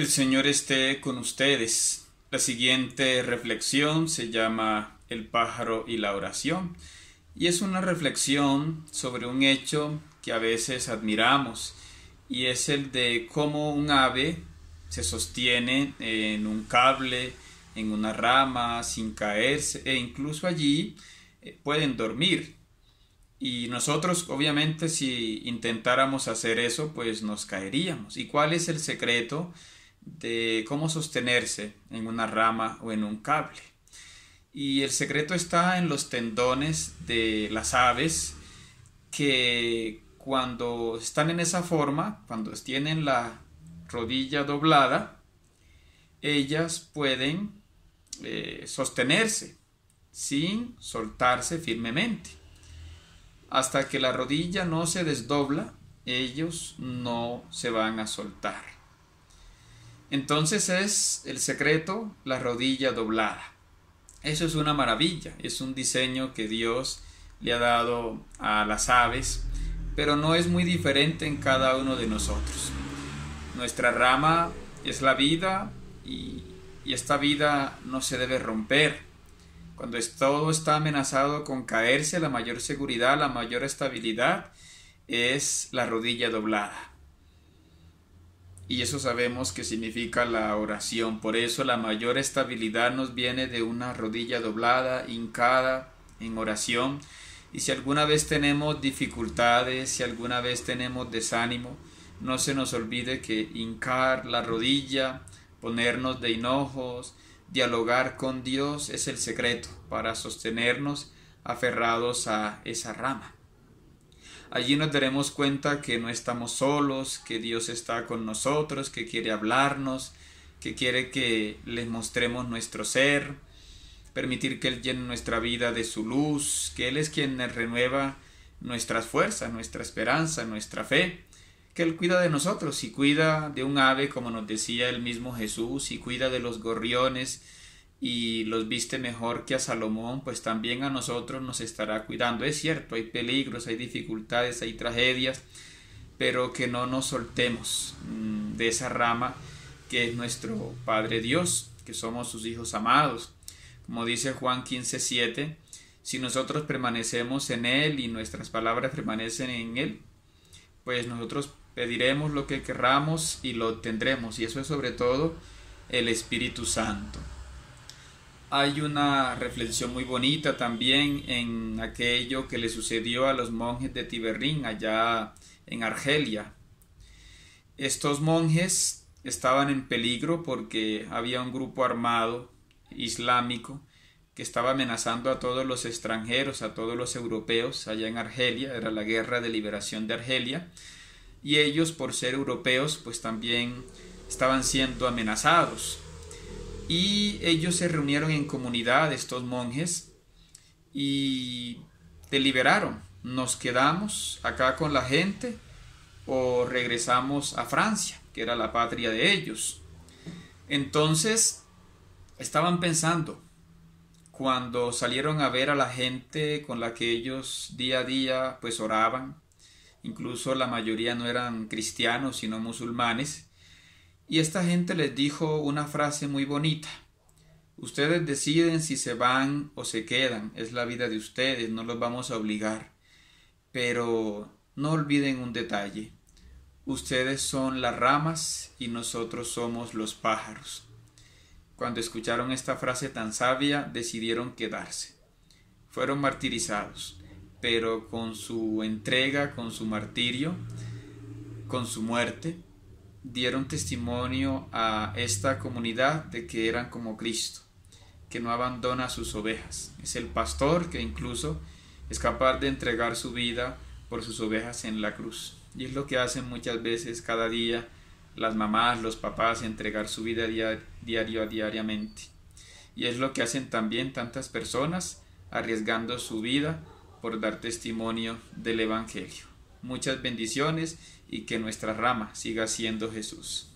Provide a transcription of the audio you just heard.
El Señor esté con ustedes. La siguiente reflexión se llama El pájaro y la oración y es una reflexión sobre un hecho que a veces admiramos y es el de cómo un ave se sostiene en un cable, en una rama, sin caerse e incluso allí eh, pueden dormir. Y nosotros obviamente si intentáramos hacer eso pues nos caeríamos. ¿Y cuál es el secreto? de cómo sostenerse en una rama o en un cable. Y el secreto está en los tendones de las aves que cuando están en esa forma, cuando tienen la rodilla doblada, ellas pueden eh, sostenerse sin soltarse firmemente. Hasta que la rodilla no se desdobla, ellos no se van a soltar. Entonces es el secreto, la rodilla doblada. Eso es una maravilla, es un diseño que Dios le ha dado a las aves, pero no es muy diferente en cada uno de nosotros. Nuestra rama es la vida y, esta vida no se debe romper. Cuando todo está amenazado con caerse, la mayor seguridad, la mayor estabilidad es la rodilla doblada y eso sabemos que significa la oración. Por eso la mayor estabilidad nos viene de una rodilla doblada, hincada, en oración. Y si alguna vez tenemos dificultades, si alguna vez tenemos desánimo, no se nos olvide que hincar la rodilla, ponernos de hinojos, dialogar con Dios es el secreto para sostenernos aferrados a esa rama. Allí nos daremos cuenta que no estamos solos, que Dios está con nosotros, que quiere hablarnos, que quiere que les mostremos nuestro ser, permitir que Él llene nuestra vida de su luz, que Él es quien renueva nuestras fuerzas, nuestra esperanza, nuestra fe, que Él cuida de nosotros y cuida de un ave, como nos decía el mismo Jesús, y cuida de los gorriones, y los viste mejor que a Salomón, pues también a nosotros nos estará cuidando. Es cierto, hay peligros, hay dificultades, hay tragedias, pero que no nos soltemos mm, de esa rama que es nuestro Padre Dios, que somos sus hijos amados. Como dice Juan 15:7, si nosotros permanecemos en Él y nuestras palabras permanecen en Él, pues nosotros pediremos lo que querramos y lo tendremos Y eso es sobre todo el Espíritu Santo hay una reflexión muy bonita también en aquello que le sucedió a los monjes de Tiberrín allá en Argelia. Estos monjes estaban en peligro porque había un grupo armado islámico que estaba amenazando a todos los extranjeros, a todos los europeos allá en Argelia, era la guerra de liberación de Argelia, y ellos por ser europeos pues también estaban siendo amenazados. Y ellos se reunieron en comunidad, estos monjes, y deliberaron, nos quedamos acá con la gente o regresamos a Francia, que era la patria de ellos. Entonces, estaban pensando, cuando salieron a ver a la gente con la que ellos día a día pues oraban, incluso la mayoría no eran cristianos sino musulmanes, y esta gente les dijo una frase muy bonita. Ustedes deciden si se van o se quedan. Es la vida de ustedes, no los vamos a obligar. Pero no olviden un detalle. Ustedes son las ramas y nosotros somos los pájaros. Cuando escucharon esta frase tan sabia, decidieron quedarse. Fueron martirizados, pero con su entrega, con su martirio, con su muerte, dieron testimonio a esta comunidad de que eran como Cristo, que no abandona a sus ovejas. Es el pastor que incluso es capaz de entregar su vida por sus ovejas en la cruz. Y es lo que hacen muchas veces cada día las mamás, los papás, entregar su vida diario, a diariamente. Y es lo que hacen también tantas personas arriesgando su vida por dar testimonio del Evangelio. Muchas bendiciones y que nuestra rama siga siendo Jesús.